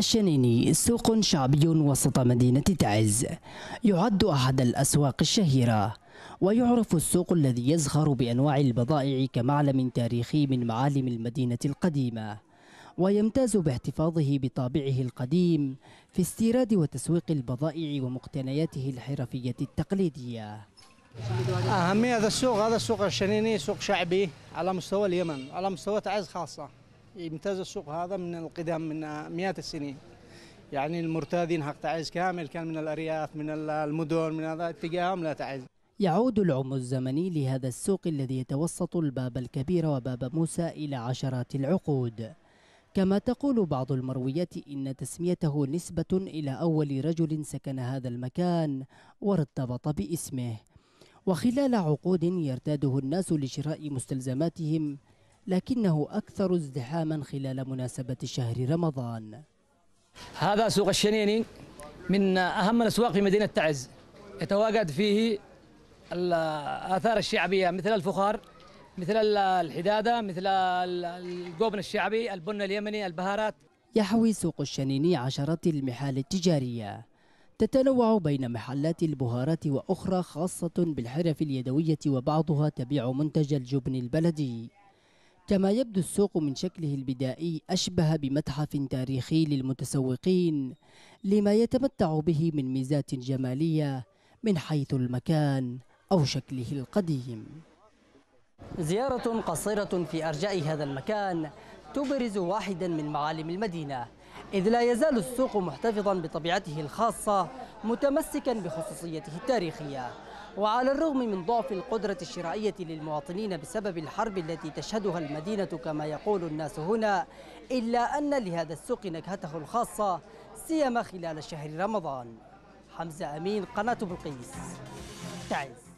الشنيني سوق شعبي وسط مدينة تعز يعد أحد الأسواق الشهيرة ويعرف السوق الذي يزخر بأنواع البضائع كمعلم تاريخي من معالم المدينة القديمة ويمتاز باحتفاظه بطابعه القديم في استيراد وتسويق البضائع ومقتنياته الحرفية التقليدية أهمية هذا السوق هذا السوق الشنيني سوق شعبي على مستوى اليمن على مستوى تعز خاصة يمتاز السوق هذا من القدم من مئات السنين يعني المرتادين حق تعز كامل كان من الأرياف من المدن من هذا اتجاههم لا تعز يعود العم الزمني لهذا السوق الذي يتوسط الباب الكبير وباب موسى إلى عشرات العقود كما تقول بعض المرويات إن تسميته نسبة إلى أول رجل سكن هذا المكان وارتبط باسمه وخلال عقود يرتاده الناس لشراء مستلزماتهم لكنه أكثر ازدحاما خلال مناسبة شهر رمضان هذا سوق الشنيني من أهم الأسواق في مدينة تعز يتواجد فيه الآثار الشعبية مثل الفخار مثل الحدادة مثل القبن الشعبي البن اليمني البهارات يحوي سوق الشنيني عشرات المحال التجارية تتنوع بين محلات البهارات وأخرى خاصة بالحرف اليدوية وبعضها تبيع منتج الجبن البلدي كما يبدو السوق من شكله البدائي أشبه بمتحف تاريخي للمتسوقين لما يتمتع به من ميزات جمالية من حيث المكان أو شكله القديم زيارة قصيرة في أرجاء هذا المكان تبرز واحدا من معالم المدينة إذ لا يزال السوق محتفظا بطبيعته الخاصة متمسكا بخصوصيته التاريخية وعلى الرغم من ضعف القدرة الشرائية للمواطنين بسبب الحرب التي تشهدها المدينة كما يقول الناس هنا إلا أن لهذا السوق نكهته الخاصة سيما خلال شهر رمضان حمزة أمين قناة بلقيس تعز